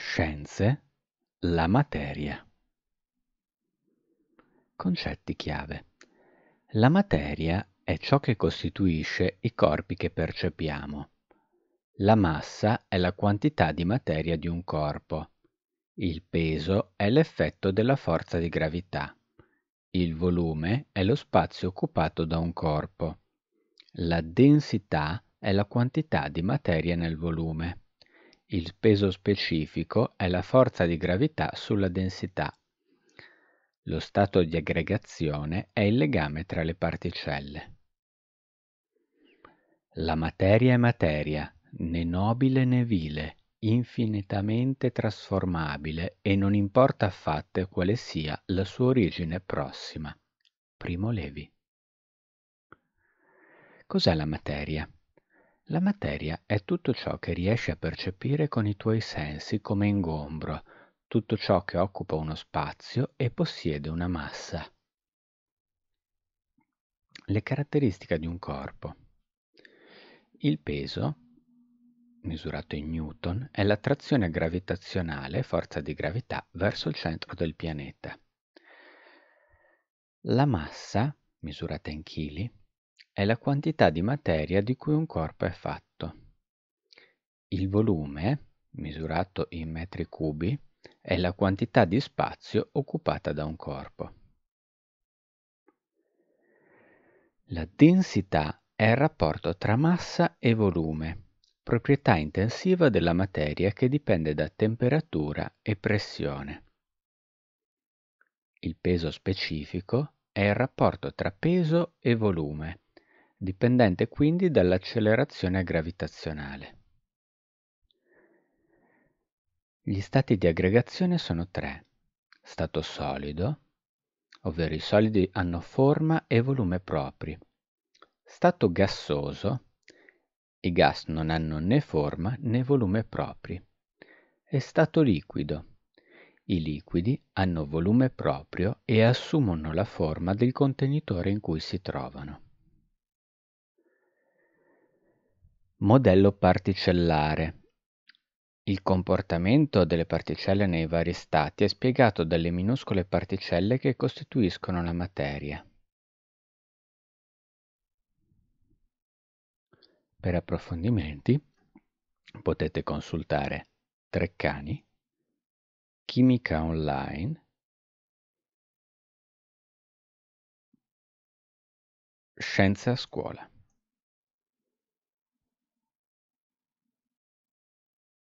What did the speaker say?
scienze, la materia. Concetti chiave. La materia è ciò che costituisce i corpi che percepiamo. La massa è la quantità di materia di un corpo. Il peso è l'effetto della forza di gravità. Il volume è lo spazio occupato da un corpo. La densità è la quantità di materia nel volume. Il peso specifico è la forza di gravità sulla densità. Lo stato di aggregazione è il legame tra le particelle. La materia è materia, né nobile né vile, infinitamente trasformabile e non importa affatto quale sia la sua origine prossima. Primo Levi. Cos'è la materia? La materia è tutto ciò che riesci a percepire con i tuoi sensi come ingombro, tutto ciò che occupa uno spazio e possiede una massa. Le caratteristiche di un corpo. Il peso, misurato in Newton, è l'attrazione gravitazionale, forza di gravità, verso il centro del pianeta. La massa, misurata in chili, è la quantità di materia di cui un corpo è fatto. Il volume, misurato in metri cubi, è la quantità di spazio occupata da un corpo. La densità è il rapporto tra massa e volume, proprietà intensiva della materia che dipende da temperatura e pressione. Il peso specifico è il rapporto tra peso e volume, dipendente quindi dall'accelerazione gravitazionale. Gli stati di aggregazione sono tre. Stato solido, ovvero i solidi hanno forma e volume propri. Stato gassoso, i gas non hanno né forma né volume propri. E stato liquido, i liquidi hanno volume proprio e assumono la forma del contenitore in cui si trovano. Modello particellare. Il comportamento delle particelle nei vari stati è spiegato dalle minuscole particelle che costituiscono la materia. Per approfondimenti potete consultare Treccani, Chimica Online, Scienza a Scuola.